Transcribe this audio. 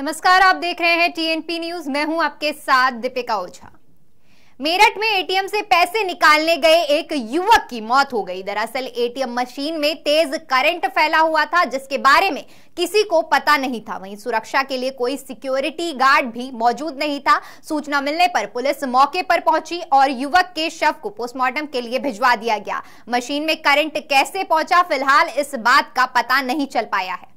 नमस्कार आप देख रहे हैं टीएनपी न्यूज मैं हूं आपके साथ दीपिका ओझा मेरठ में एटीएम से पैसे निकालने गए एक युवक की मौत हो गई दरअसल एटीएम मशीन में तेज करंट फैला हुआ था जिसके बारे में किसी को पता नहीं था वहीं सुरक्षा के लिए कोई सिक्योरिटी गार्ड भी मौजूद नहीं था सूचना मिलने पर पुलिस मौके पर पहुंची और युवक के शव को पोस्टमार्टम के लिए भिजवा दिया गया मशीन में करंट कैसे पहुंचा फिलहाल इस बात का पता नहीं चल पाया है